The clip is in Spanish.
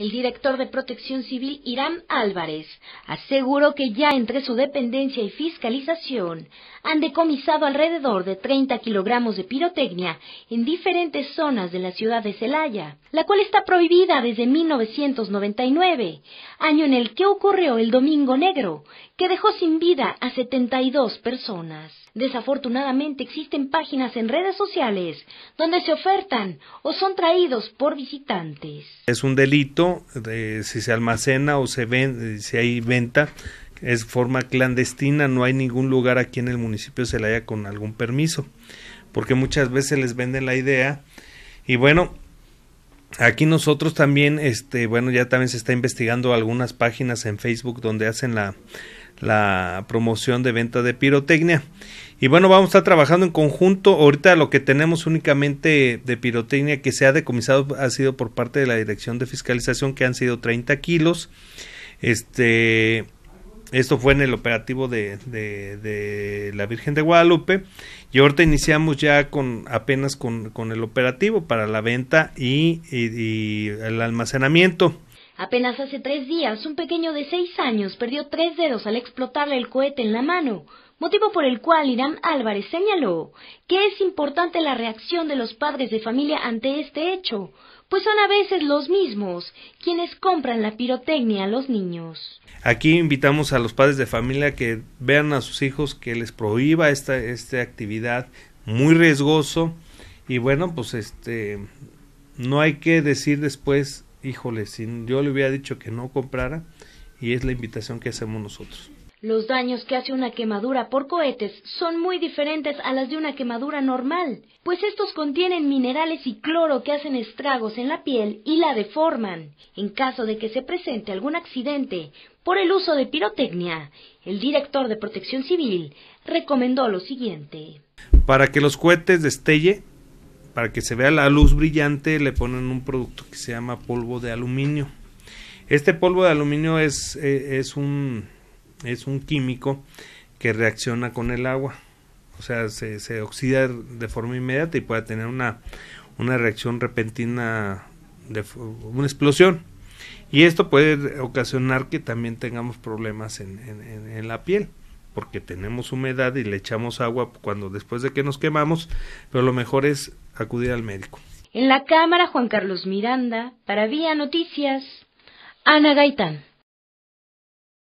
El director de Protección Civil, Irán Álvarez, aseguró que ya entre su dependencia y fiscalización han decomisado alrededor de 30 kilogramos de pirotecnia en diferentes zonas de la ciudad de Celaya, la cual está prohibida desde 1999, año en el que ocurrió el Domingo Negro, que dejó sin vida a 72 personas. Desafortunadamente existen páginas en redes sociales donde se ofertan o son traídos por visitantes. Es un delito si se almacena o se ven, eh, si hay venta es forma clandestina, no hay ningún lugar aquí en el municipio se la haya con algún permiso, porque muchas veces les venden la idea y bueno, Aquí nosotros también, este, bueno, ya también se está investigando algunas páginas en Facebook donde hacen la, la promoción de venta de pirotecnia. Y bueno, vamos a estar trabajando en conjunto. Ahorita lo que tenemos únicamente de pirotecnia que se ha decomisado ha sido por parte de la Dirección de Fiscalización, que han sido 30 kilos. Este, esto fue en el operativo de, la Virgen de Guadalupe. Y ahorita iniciamos ya con apenas con, el operativo para la venta y el almacenamiento. Apenas hace tres días, un pequeño de seis años perdió tres dedos al explotarle el cohete en la mano, motivo por el cual Irán Álvarez señaló que es importante la reacción de los padres de familia ante este hecho, pues son a veces los mismos quienes compran la pirotecnia a los niños. Aquí invitamos a los padres de familia que vean a sus hijos que les prohíba esta, esta actividad muy riesgoso y bueno, pues este no hay que decir después híjole, si yo le hubiera dicho que no comprara, y es la invitación que hacemos nosotros. Los daños que hace una quemadura por cohetes son muy diferentes a las de una quemadura normal, pues estos contienen minerales y cloro que hacen estragos en la piel y la deforman. En caso de que se presente algún accidente por el uso de pirotecnia, el director de Protección Civil recomendó lo siguiente. Para que los cohetes destelle, para que se vea la luz brillante le ponen un producto que se llama polvo de aluminio. Este polvo de aluminio es, eh, es, un, es un químico que reacciona con el agua. O sea, se, oxida de forma inmediata y puede tener una, reacción repentina, de, una explosión. Y esto puede ocasionar que también tengamos problemas en, en la piel porque tenemos humedad y le echamos agua cuando después de que nos quemamos, pero lo mejor es acudir al médico. En la cámara Juan Carlos Miranda, para Vía Noticias, Ana Gaitán.